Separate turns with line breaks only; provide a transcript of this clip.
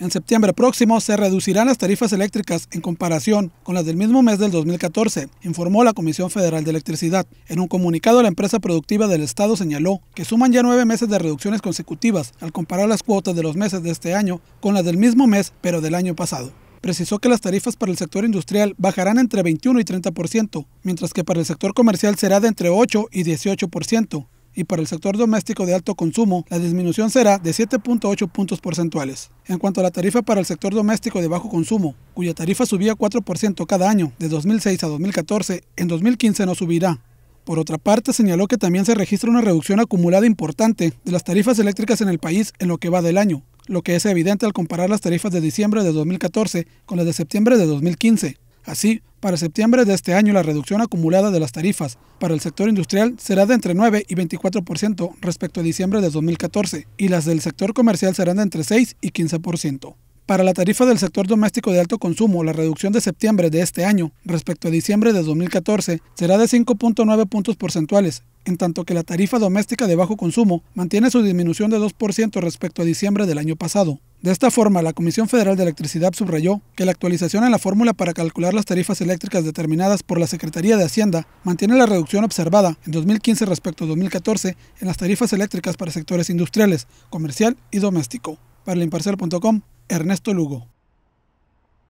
En septiembre próximo se reducirán las tarifas eléctricas en comparación con las del mismo mes del 2014, informó la Comisión Federal de Electricidad. En un comunicado, la empresa productiva del Estado señaló que suman ya nueve meses de reducciones consecutivas al comparar las cuotas de los meses de este año con las del mismo mes, pero del año pasado precisó que las tarifas para el sector industrial bajarán entre 21 y 30%, mientras que para el sector comercial será de entre 8 y 18%, y para el sector doméstico de alto consumo, la disminución será de 7.8 puntos porcentuales. En cuanto a la tarifa para el sector doméstico de bajo consumo, cuya tarifa subía 4% cada año de 2006 a 2014, en 2015 no subirá. Por otra parte, señaló que también se registra una reducción acumulada importante de las tarifas eléctricas en el país en lo que va del año, lo que es evidente al comparar las tarifas de diciembre de 2014 con las de septiembre de 2015. Así, para septiembre de este año la reducción acumulada de las tarifas para el sector industrial será de entre 9 y 24% respecto a diciembre de 2014 y las del sector comercial serán de entre 6 y 15%. Para la tarifa del sector doméstico de alto consumo, la reducción de septiembre de este año respecto a diciembre de 2014 será de 5.9 puntos porcentuales, en tanto que la tarifa doméstica de bajo consumo mantiene su disminución de 2% respecto a diciembre del año pasado. De esta forma, la Comisión Federal de Electricidad subrayó que la actualización en la fórmula para calcular las tarifas eléctricas determinadas por la Secretaría de Hacienda mantiene la reducción observada en 2015 respecto a 2014 en las tarifas eléctricas para sectores industriales, comercial y doméstico. Para Ernesto Lugo.